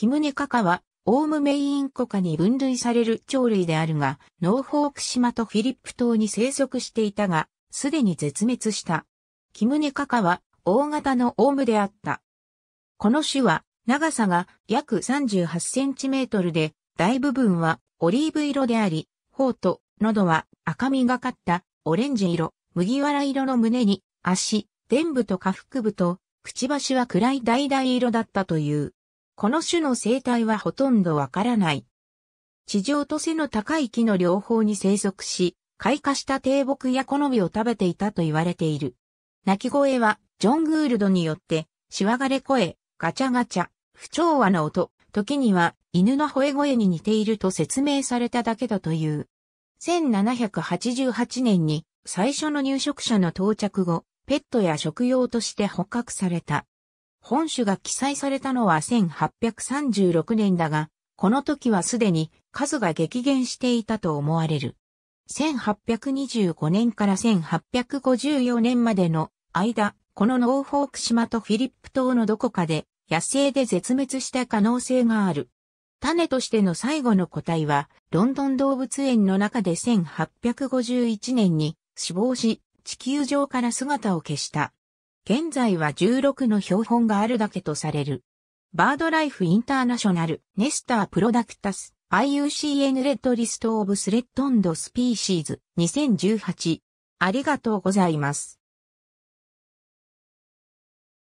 キムネカカは、オウムメインコカに分類される鳥類であるが、ノーフォーク島とフィリップ島に生息していたが、すでに絶滅した。キムネカカは、大型のオウムであった。この種は、長さが約38センチメートルで、大部分はオリーブ色であり、頬と喉は赤みがかったオレンジ色、麦わら色の胸に、足、臀部と下腹部と、くちばしは暗い橙色だったという。この種の生態はほとんどわからない。地上と背の高い木の両方に生息し、開花した低木や木の実を食べていたと言われている。鳴き声は、ジョン・グールドによって、しわがれ声、ガチャガチャ、不調和な音、時には犬の吠え声に似ていると説明されただけだという。1788年に最初の入植者の到着後、ペットや食用として捕獲された。本種が記載されたのは1836年だが、この時はすでに数が激減していたと思われる。1825年から1854年までの間、このノーフォーク島とフィリップ島のどこかで野生で絶滅した可能性がある。種としての最後の個体は、ロンドン動物園の中で1851年に死亡し、地球上から姿を消した。現在は16の標本があるだけとされる。バードライフインターナショナル、ネスタープロダクタス、IUCN レッドリストオブスレッドンドスピーシーズ、2018。ありがとうございます。